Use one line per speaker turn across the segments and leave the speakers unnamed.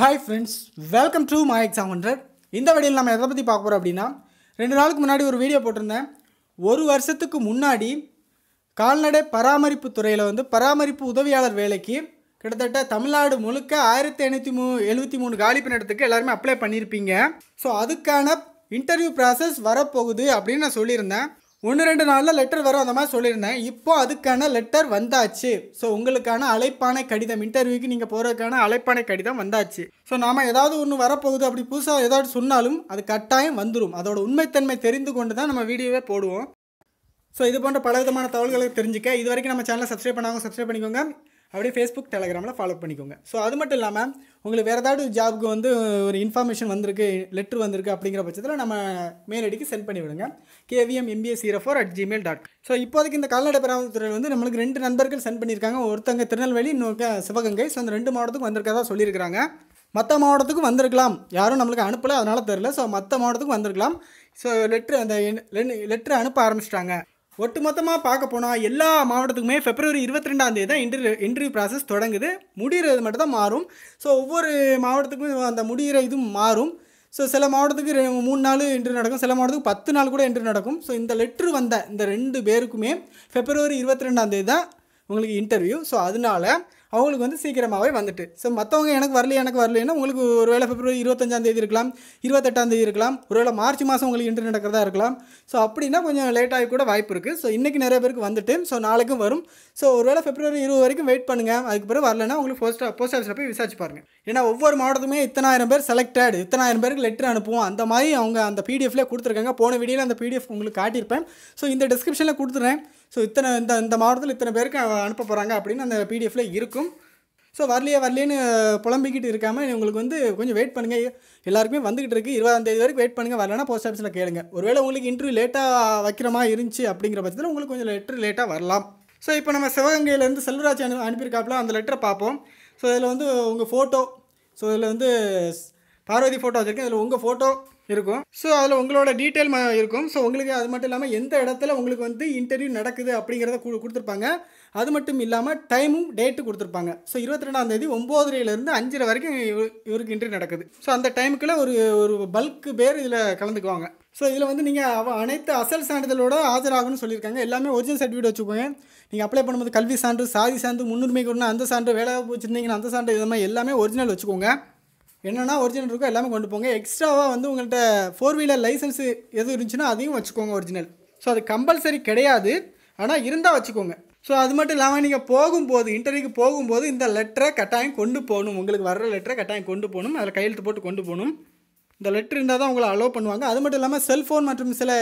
hi friends welcome to my exam hundred இந்த வழியில் நம்ம எதை பற்றி பார்க்க போகிறோம் அப்படின்னா ரெண்டு நாளுக்கு முன்னாடி ஒரு வீடியோ போட்டிருந்தேன் ஒரு வருஷத்துக்கு முன்னாடி கால்நடை பராமரிப்பு துறையில் வந்து பராமரிப்பு உதவியாளர் வேலைக்கு கிட்டத்தட்ட தமிழ்நாடு முழுக்க ஆயிரத்தி ஐநூற்றி மூ எழுபத்தி மூணு காலி பணியிடத்துக்கு எல்லாருமே அப்ளை பண்ணியிருப்பீங்க ஸோ அதுக்கான இன்டர்வியூ ப்ராசஸ் வரப்போகுது அப்படின்னு நான் சொல்லியிருந்தேன் ஒன்று ரெண்டு நாளில் லெட்டர் வரும் அந்த மாதிரி சொல்லியிருந்தேன் இப்போது அதுக்கான லெட்டர் வந்தாச்சு ஸோ உங்களுக்கான அழைப்பானை கடிதம் இன்டர்வியூக்கு நீங்கள் போகிறதுக்கான அழைப்பானை கடிதம் வந்தாச்சு ஸோ நாம் ஏதாவது ஒன்று வரப்போகுது அப்படி புதுசாக ஏதாவது சொன்னாலும் அது கட்டாயம் வந்துடும் அதோட உண்மைத்தன்மை தெரிந்து கொண்டு தான் நம்ம வீடியோவே போடுவோம் ஸோ இது போன்ற பல விதமான தகவல்களை தெரிஞ்சுக்க இது வரைக்கும் நம்ம சேனலை சப்ஸ்கிரைப் பண்ணாங்க சப்ஸ்கிரைப் பண்ணிக்கோங்க அப்படியே ஃபேஸ்புக் டெலகிராமில் ஃபாலோ பண்ணிக்கோங்க ஸோ அது மட்டும் இல்லாமல் உங்களுக்கு வேறு ஏதாவது ஜாப்க்கு வந்து ஒரு இன்ஃபர்மேஷன் வந்திருக்கு லெட்ரு வந்திருக்கு அப்படிங்கிற பட்சத்தில் நம்ம மெயில் ஐடிக்கு சென்ட் பண்ணி விடுங்க KVM MBS zero four at Gmail dot so இப்போதைக்கு இந்த கால்நடை பராமரித்துறையில் வந்து நம்மளுக்கு ரெண்டு நண்பர்கள் சென்ட் பண்ணியிருக்காங்க ஒருத்தங்க திருநெல்வேலி இன்னொரு சிவகங்கை ஸோ அந்த ரெண்டு மாவட்டத்துக்கு வந்திருக்கதா சொல்லியிருக்காங்க மற்ற மாவட்டத்துக்கும் வந்திருக்கலாம் யாரும் நம்மளுக்கு அனுப்பலை அதனால் தெரில ஸோ மற்ற மாவட்டத்துக்கும் வந்திருக்கலாம் ஸோ லெட்ரு அந்த லெட்ரு அனுப்ப ஆரம்பிச்சிட்டாங்க ஒட்டுமொத்தமாக பார்க்க போனால் எல்லா மாவட்டத்துக்குமே பிப்ரவரி இருபத்தி ரெண்டாம் தேதி தான் இன்டர்வியூ இன்டர்வியூ ப்ராசஸ் தொடங்குது முடிகிறது மட்டும் தான் மாறும் ஸோ ஒவ்வொரு மாவட்டத்துக்கும் அந்த முடிகிற இதுவும் மாறும் ஸோ சில மாவட்டத்துக்கு மூணு நாள் இன்டர்வியூ நடக்கும் சில மாவட்டத்துக்கு பத்து நாள் கூட இன்டர்வியூ நடக்கும் ஸோ இந்த லெட்ரு வந்த இந்த ரெண்டு பேருக்குமே பிப்ரவரி இருபத்தி ரெண்டாம் தேதி தான் உங்களுக்கு இன்டர்வியூ ஸோ அதனால் அவங்களுக்கு வந்து சீக்கிரமாகவே வந்துட்டு ஸோ மற்றவங்க எனக்கு வரல எனக்கு வரலன்னா உங்களுக்கு ஒரு வேளை பிப்ரவரி இருபத்தஞ்சாந்தேதி இருக்கலாம் இருபத்தெட்டாந்தேதி இருக்கலாம் ஒருவேளை மார்ச் மாதம் உங்களுக்கு இன்டர்நெட் நடக்கிறதா இருக்கலாம் ஸோ அப்படின்னா கொஞ்சம் ஆகி கூட வாய்ப்பு இருக்குது ஸோ இன்றைக்கி நிறைய பேருக்கு வந்துட்டு ஸோ நாளைக்கும் வரும் ஸோ ஒருவேளை பிப்ரவரி இருபது வரைக்கும் வெயிட் பண்ணுங்கள் அதுக்கு பிறகு வரலன்னா உங்களுக்கு போஸ்ட் போஸ்ட் ஆஃபீஸில் போய் விசாரிச்சு பாருங்கள் ஏன்னா ஒவ்வொரு மாவட்டத்துமே இத்தனாயிரம் பேர் செலக்டட் இத்தனாயிரம் பேருக்கு லெட்டர் அனுப்புவோம் அந்த மாதிரி அவங்க அந்த பிடிஎஃப்லேயே கொடுத்துருக்காங்க போன வீடியோவில் அந்த பிடிஎஃப் உங்களுக்கு காட்டியிருப்பேன் ஸோ இந்த டிஸ்கிரிப்ஷனில் கொடுத்துறேன் ஸோ இத்தனை இந்த இந்த மாவட்டத்தில் இத்தனை பேருக்கு அனுப்ப போகிறாங்க அப்படின்னு அந்த பிடிஎஃப்ல இருக்கும் ஸோ வரலையே வரலேன்னு புலம்பிக்கிட்டு இருக்காமல் உங்களுக்கு வந்து கொஞ்சம் வெயிட் பண்ணுங்கள் எல்லாருக்குமே வந்துக்கிட்டு இருக்குது இருபதாந்தேதி வரைக்கும் வெயிட் பண்ணுங்கள் வரலன்னா போஸ்ட் ஆஃபீஸில் கேளுங்க ஒருவேளை உங்களுக்கு இன்டர்வியூ லேட்டாக வைக்கிறமா இருந்துச்சு அப்படிங்கிற பட்சத்தில் உங்களுக்கு கொஞ்சம் லெட்ரு லேட்டாக வரலாம் ஸோ இப்போ நம்ம சிவகங்கையிலேருந்து செல்வராஜ் அனு அனுப்பியிருக்காப்புல அந்த லெட்டரை பார்ப்போம் ஸோ இதில் வந்து உங்கள் ஃபோட்டோ ஸோ இதில் வந்து பார்வதி ஃபோட்டோ வச்சுருக்கேன் இதில் உங்கள் ஃபோட்டோ இருக்கும் ஸோ அதில் உங்களோட டீட்டெயில் இருக்கும் ஸோ உங்களுக்கு அது மட்டும் இல்லாமல் எந்த இடத்துல உங்களுக்கு வந்து இன்டர்வியூ நடக்குது அப்படிங்கிறத கொடுத்துருப்பாங்க அது மட்டும் இல்லாமல் டைமும் டேட்டு கொடுத்துருப்பாங்க ஸோ இருபத்தி ரெண்டாம் தேதி ஒம்போதுலேருந்து அஞ்சரை வரைக்கும் இவருக்கு இன்டர்வியூ நடக்குது ஸோ அந்த டைமுக்குள்ளே ஒரு ஒரு பல்க்கு பேர் இதில் கலந்துக்குவாங்க ஸோ இதில் வந்து நீங்கள் அனைத்து அசல் சான்றிதழோட ஆஜராகணும்னு சொல்லியிருக்காங்க எல்லாமே ஒரிஜினல் சர்டிஃபிகேட் வச்சுக்கோங்க நீங்கள் அப்ளை பண்ணும்போது கல்வி சான்று சாதி சான்று முன்னுரிமை கொடுனா அந்த சான்று வேலை வச்சுருந்தீங்கன்னா அந்த சான்று இது எல்லாமே ஒரிஜினல் வச்சுக்கோங்க என்னென்னா ஒரிஜினல் இருக்கோ எல்லாமே கொண்டு போங்க எக்ஸ்ட்ராவாக வந்து உங்கள்கிட்ட ஃபோர் வீலர் லைசன்ஸு எதுவும் இருந்துச்சுன்னா அதையும் வச்சுக்கோங்க ஒரிஜினல் ஸோ அது கம்பல்சரி கிடையாது ஆனால் இருந்தால் வச்சுக்கோங்க ஸோ அது மட்டும் இல்லாமல் நீங்கள் போகும்போது இன்டர்வியூக்கு போகும்போது இந்த லெட்டரை கட்டாயம் கொண்டு போகணும் உங்களுக்கு வர்ற லெட்டரை கட்டாயம் கொண்டு போகணும் அதில் கையெழுத்து போட்டு கொண்டு போகணும் இந்த லெட்ரு இருந்தால் தான் உங்களை அலோவ் பண்ணுவாங்க அது மட்டும் இல்லாமல் செல்ஃபோன் மற்றும் சில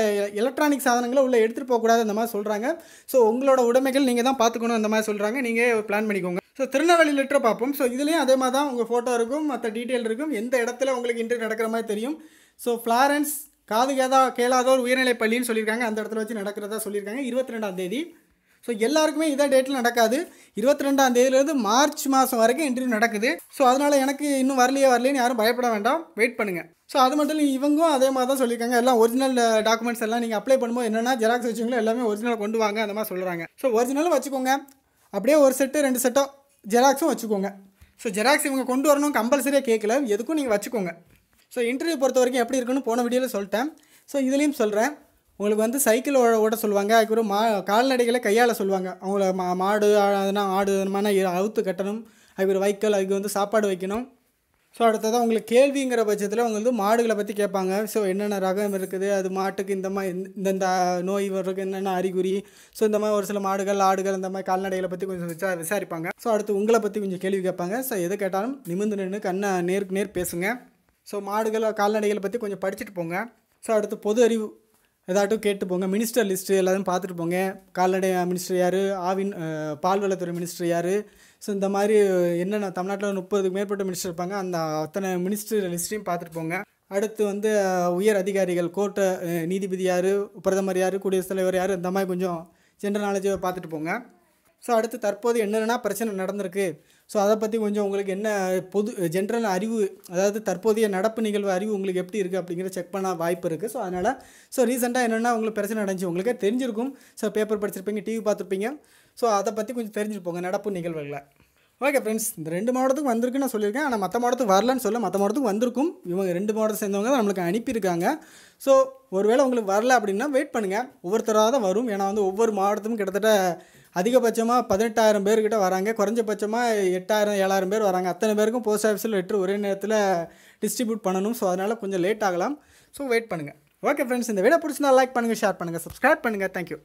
எலக்ட்ரானிக் சாதனங்களை உள்ளே எடுத்துகிட்டு போகக்கூடாது அந்த மாதிரி சொல்கிறாங்க ஸோ உங்களோட உடைமைகள் நீங்கள் தான் பார்த்துக்கணும் அந்த மாதிரி சொல்கிறாங்க நீங்கள் பிளான் பண்ணிக்கோங்க ஸோ திருநெல்வேலி லெட்டர் பார்ப்போம் ஸோ இதுலேயும் அதே மாதிரி தான் உங்கள் ஃபோட்டோ இருக்கும் மற்ற டீட்டெயில் இருக்கும் எந்த இடத்துல உங்களுக்கு இன்டர்வியூ நடக்கிற மாதிரி தெரியும் ஸோ ஃப்ளாரன்ஸ் காது கேதா கேளாதோர் உயர்நிலை பள்ளின்னு சொல்லியிருக்காங்க அந்த இடத்துல வச்சு நடக்கிறதா சொல்லியிருக்காங்க இருபத்தி ரெண்டாம் தேதி ஸோ எல்லாருக்குமே இதே டேட்டில் நடக்காது இருபத்தி ரெண்டாம் தேதியிலேருந்து மார்ச் மாதம் வரைக்கும் இன்டர்வியூ நடக்குது ஸோ அதனால் எனக்கு இன்னும் வரலையே வரலன்னு யாரும் பயப்பட வேண்டாம் வெயிட் பண்ணுங்கள் ஸோ அது மட்டும் இல்லை இவங்களும் அதே மாதிரி தான் சொல்லியிருக்காங்க எல்லாம் ஒரிஜினல் டாக்குமெண்ட்ஸ் uh, எல்லாம் நீங்கள் அப்ளை பண்ணும்போது என்னென்னா ஜெராக்ஸ் வச்சுங்களோ எல்லாமே ஒரிஜினல் கொண்டு வாங்க அந்த மாதிரி சொல்கிறாங்க ஸோ ஒரிஜினலும் வச்சுக்கோங்க அப்படியே ஒரு செட்டு ரெண்டு செட்டோ ஜெராக்ஸும் வச்சுக்கோங்க ஸோ ஜெராக்ஸ் இவங்க கொண்டு வரணும் கம்பல்சரியாக கேட்கல எதுக்கும் நீங்கள் வச்சுக்கோங்க ஸோ இன்டர்வியூ பொறுத்த வரைக்கும் எப்படி இருக்குன்னு போன வீடியோவில் சொல்லிட்டேன் ஸோ இதுலேயும் சொல்கிறேன் உங்களுக்கு வந்து சைக்கிள் ஓட ஓட சொல்லுவாங்க அதுக்கப்புறம் மா கால்நடைகளை கையால் சொல்லுவாங்க அவங்கள மா மாடு அதனால் ஆடு மாதிரி அவுத்து கட்டணும் அதுக்கு ஒரு வைக்கல் அதுக்கு வந்து சாப்பாடு வைக்கணும் ஸோ அடுத்ததான் உங்களுக்கு கேள்விங்கிற பட்சத்தில் உங்களுக்கு மாடுகளை பற்றி கேட்பாங்க ஸோ என்னென்ன ரகம் இருக்குது அது மாட்டுக்கு இந்த மாதிரி இந்தந்த நோய் வர்றதுக்கு என்னென்ன அறிகுறி ஸோ இந்த மாதிரி ஒரு சில மாடுகள் ஆடுகள் இந்த மாதிரி கால்நடைகளை பற்றி கொஞ்சம் விசா விசாரிப்பாங்க ஸோ அடுத்து உங்களை பற்றி கொஞ்சம் கேள்வி கேட்பாங்க ஸோ எது கேட்டாலும் நிமிந்து நின்று கண்ணை நேருக்கு நேர் பேசுங்க ஸோ மாடுகள் கால்நடைகளை பற்றி கொஞ்சம் படிச்சுட்டு போங்க ஸோ அடுத்து பொது அறிவு ஏதாட்டும் கேட்டு போங்க மினிஸ்டர் லிஸ்ட்டு எல்லாத்தையும் பார்த்துட்டு போங்க கால்நடை மினிஸ்டர் யார் ஆவின் பால்வளத்துறை மினிஸ்டர் யார் ஸோ இந்த மாதிரி என்னென்ன தமிழ்நாட்டில் முப்பதுக்கு மேற்பட்ட மினிஸ்டர் இருப்பாங்க அந்த அத்தனை மினிஸ்டர் லிஸ்ட்டையும் பார்த்துட்டு போங்க அடுத்து வந்து உயர் அதிகாரிகள் கோர்ட்டை நீதிபதி யார் பிரதமர் யார் குடியரசுத் தலைவர் யார் இந்த மாதிரி கொஞ்சம் ஜென்ரல் நாலேஜை பார்த்துட்டு போங்க ஸோ அடுத்து தற்போது என்னென்னா பிரச்சனை நடந்திருக்கு ஸோ அதை பற்றி கொஞ்சம் உங்களுக்கு என்ன பொது ஜென்ரல் அறிவு அதாவது தற்போதைய நடப்பு நிகழ்வு அறிவு உங்களுக்கு எப்படி இருக்குது அப்படிங்கிற செக் பண்ண வாய்ப்பு இருக்குது ஸோ அதனால் ஸோ ரீசெண்டாக என்னென்னா உங்களுக்கு பிரச்சனை நடந்துச்சு உங்களுக்கு தெரிஞ்சிருக்கும் ஸோ பேப்பர் படிச்சிருப்பீங்க டிவி பார்த்துருப்பீங்க ஸோ அதை பற்றி கொஞ்சம் தெரிஞ்சிருப்போங்க நடப்பு நிகழ்வுகளை ஓகே ஃப்ரெண்ட்ஸ் இந்த ரெண்டு மாவட்டத்துக்கு வந்திருக்குன்னு நான் சொல்லியிருக்கேன் ஆனால் மற்ற மாவட்டத்துக்கு வரலன்னு சொல்ல மற்ற மாவட்டத்துக்கு வந்திருக்கும் இவங்க ரெண்டு மாவட்டம் சேர்ந்தவங்க தான் நம்மளுக்கு அனுப்பியிருக்காங்க ஸோ ஒருவேளை உங்களுக்கு வரல அப்படின்னா வெயிட் பண்ணுங்கள் ஒவ்வொருத்தராக தான் வரும் ஏன்னா வந்து ஒவ்வொரு மாவட்டத்துக்கும் கிட்டத்தட்ட அதிகபட்சமாக பதினெட்டாயிரம் பேர்கிட்ட வராங்க குறைஞ்சபட்சமாக எட்டாயிரம் ஏழாயிரம் பேர் வராங்க அத்தனை பேருக்கும் போஸ்ட் ஆஃபீஸில் லெட்ரு ஒரே நேரத்தில் டிஸ்ட்ரிபியூட் பண்ணணும் ஸோ அதனால் கொஞ்சம் லேட் ஆகலாம் ஸோ வெயிட் பண்ணுங்கள் ஓகே ஃப்ரெண்ட்ஸ் இந்த வீடியோ பிடிச்சிருந்தா லைக் பண்ணுங்கள் ஷேர் பண்ணுங்கள் சப்ஸ்கிரைப் பண்ணுங்கள் தேங்க்யூ